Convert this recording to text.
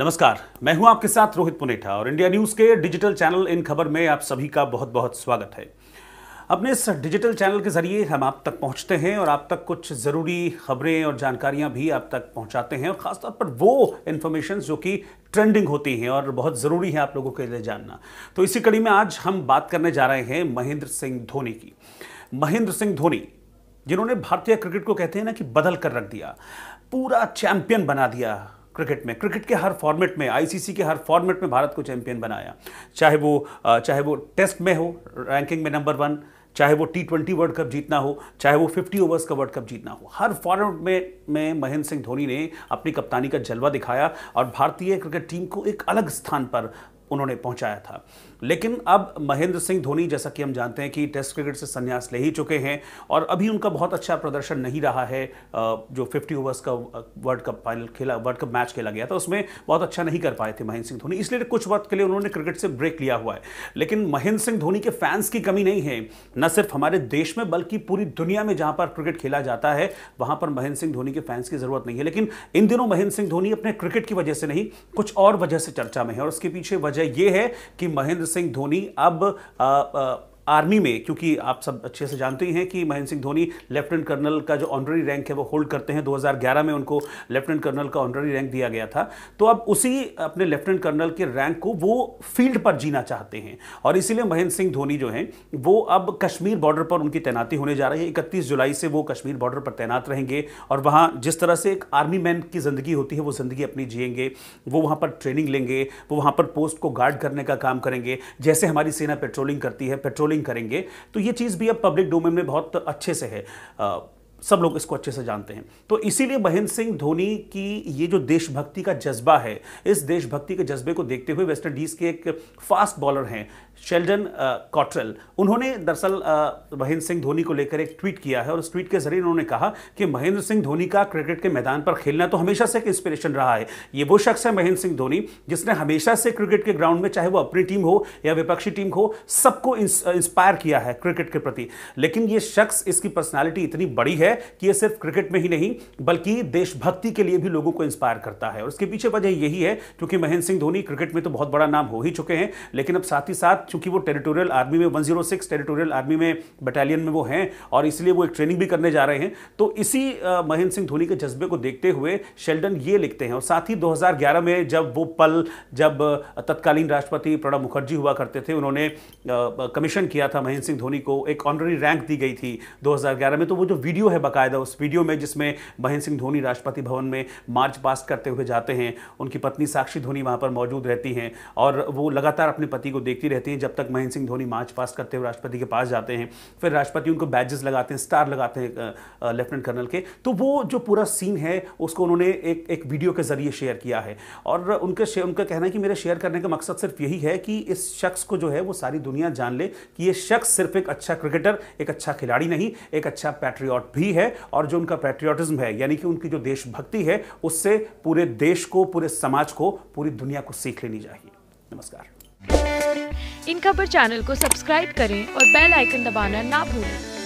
नमस्कार मैं हूं आपके साथ रोहित पुनेठा और इंडिया न्यूज़ के डिजिटल चैनल इन खबर में आप सभी का बहुत बहुत स्वागत है अपने इस डिजिटल चैनल के ज़रिए हम आप तक पहुंचते हैं और आप तक कुछ ज़रूरी खबरें और जानकारियां भी आप तक पहुंचाते हैं और ख़ासतौर पर वो इन्फॉर्मेशन जो कि ट्रेंडिंग होती हैं और बहुत ज़रूरी है आप लोगों के लिए जानना तो इसी कड़ी में आज हम बात करने जा रहे हैं महेंद्र सिंह धोनी की महेंद्र सिंह धोनी जिन्होंने भारतीय क्रिकेट को कहते हैं ना कि बदल कर रख दिया पूरा चैंपियन बना दिया क्रिकेट में क्रिकेट के हर फॉर्मेट में आईसीसी के हर फॉर्मेट में भारत को चैंपियन बनाया चाहे वो चाहे वो टेस्ट में हो रैंकिंग में नंबर वन चाहे वो टी ट्वेंटी वर्ल्ड कप जीतना हो चाहे वो फिफ्टी ओवर्स का वर्ल्ड कप जीतना हो हर फॉर्मेट में में महेंद्र सिंह धोनी ने अपनी कप्तानी का जलवा दिखाया और भारतीय क्रिकेट टीम को एक अलग स्थान पर उन्होंने पहुंचाया था लेकिन अब महेंद्र सिंह धोनी जैसा कि हम जानते हैं कि टेस्ट क्रिकेट से संन्यास ले ही चुके हैं और अभी उनका बहुत अच्छा प्रदर्शन नहीं रहा है जो 50 ओवर्स का वर्ल्ड कप फाइनल खेला वर्ल्ड कप मैच खेला गया था उसमें बहुत अच्छा नहीं कर पाए थे महेंद्र सिंह धोनी इसलिए कुछ वक्त के लिए उन्होंने क्रिकेट से ब्रेक लिया हुआ है लेकिन महेंद्र सिंह धोनी के फैंस की कमी नहीं है न सिर्फ हमारे देश में बल्कि पूरी दुनिया में जहां पर क्रिकेट खेला जाता है वहां पर महेंद्र सिंह धोनी के फैंस की जरूरत नहीं है लेकिन इन दिनों महेंद्र सिंह धोनी अपने क्रिकेट की वजह से नहीं कुछ और वजह से चर्चा में है और उसके पीछे वजह वजह यह है कि महेंद्र सिंह धोनी अब आ, आ, आर्मी में क्योंकि आप सब अच्छे से जानते ही हैं कि महेंद्र सिंह धोनी लेफ्टिनेंट कर्नल का जो ऑनररी रैंक है वो होल्ड करते हैं 2011 में उनको लेफ्टिनेंट कर्नल का ऑनररी रैंक दिया गया था तो अब उसी अपने लेफ्टिनेंट कर्नल के रैंक को वो फील्ड पर जीना चाहते हैं और इसीलिए महेंद्र सिंह धोनी जो हैं वो अब कश्मीर बॉर्डर पर उनकी तैनाती होने जा रही है इकतीस जुलाई से वो कश्मीर बॉर्डर पर तैनात रहेंगे और वहाँ जिस तरह से एक आर्मी मैन की ज़िंदगी होती है वो ज़िंदगी अपनी जियेंगे वो वहाँ पर ट्रेनिंग लेंगे वो वहाँ पर पोस्ट को गार्ड करने का काम करेंगे जैसे हमारी सेना पेट्रोलिंग करती है पेट्रोलिंग मॉनिटरिंग करेंगे तो ये चीज़ भी अब पब्लिक डोमेन में बहुत अच्छे से है सब लोग इसको अच्छे से जानते हैं तो इसीलिए महेंद्र सिंह धोनी की ये जो देशभक्ति का जज्बा है इस देशभक्ति के जज्बे को देखते हुए वेस्ट इंडीज़ के एक फास्ट बॉलर हैं शेल्डन कॉट्रेल उन्होंने दरअसल महेंद्र सिंह धोनी को लेकर एक ट्वीट किया है और उस ट्वीट के जरिए उन्होंने कहा कि महेंद्र सिंह धोनी का क्रिकेट के मैदान पर खेलना तो हमेशा से एक इंस्पिरेशन रहा है ये वो शख्स है महेंद्र सिंह धोनी जिसने हमेशा से क्रिकेट के ग्राउंड में चाहे वो अपनी टीम हो या विपक्षी टीम हो सबको इंस्पायर किया है क्रिकेट के प्रति लेकिन ये शख्स इसकी पर्सनैलिटी इतनी बड़ी है है कि यह सिर्फ क्रिकेट में ही नहीं बल्कि देशभक्ति के लिए भी लोगों को इंस्पायर करता है और इसके पीछे वजह यही है क्योंकि महेंद्र सिंह धोनी क्रिकेट में तो बहुत बड़ा नाम हो ही चुके हैं लेकिन अब साथ ही साथ चूंकि वो टेरिटोरियल आर्मी में 106 टेरिटोरियल आर्मी में बटालियन में वो हैं और इसलिए वो एक ट्रेनिंग भी करने जा रहे हैं तो इसी महेंद्र सिंह धोनी के जज्बे को देखते हुए शेल्डन ये लिखते हैं और साथ ही दो में जब वो पल जब तत्कालीन राष्ट्रपति प्रणब मुखर्जी हुआ करते थे उन्होंने कमीशन किया था महेंद्र सिंह धोनी को एक ऑनररी रैंक दी गई थी 2011 में तो वो जो वीडियो है है बाकायदा उस वीडियो में जिसमें महेंद्र सिंह धोनी राष्ट्रपति भवन में मार्च पास करते हुए जाते हैं उनकी पत्नी साक्षी धोनी वहाँ पर मौजूद रहती हैं और वो लगातार अपने पति को देखती रहती हैं जब तक महेंद्र सिंह धोनी मार्च पास करते हुए राष्ट्रपति के पास जाते हैं फिर राष्ट्रपति उनको बैजेस लगाते हैं स्टार लगाते हैं लेफ्टिनेंट कर्नल के तो वो जो पूरा सीन है उसको उन्होंने एक एक वीडियो के जरिए शेयर किया है और उनके शेयर उनका कहना है कि मेरे शेयर करने का मकसद सिर्फ यही है कि इस शख्स को जो है वो सारी दुनिया जान ले कि ये शख्स सिर्फ एक अच्छा क्रिकेटर एक अच्छा खिलाड़ी नहीं एक अच्छा पैट्रियॉट भी ही है और जो उनका पैट्रियाटिज्म है यानी कि उनकी जो देशभक्ति है उससे पूरे देश को पूरे समाज को पूरी दुनिया को सीख लेनी चाहिए नमस्कार इन खबर चैनल को सब्सक्राइब करें और बेल आइकन दबाना ना भूलें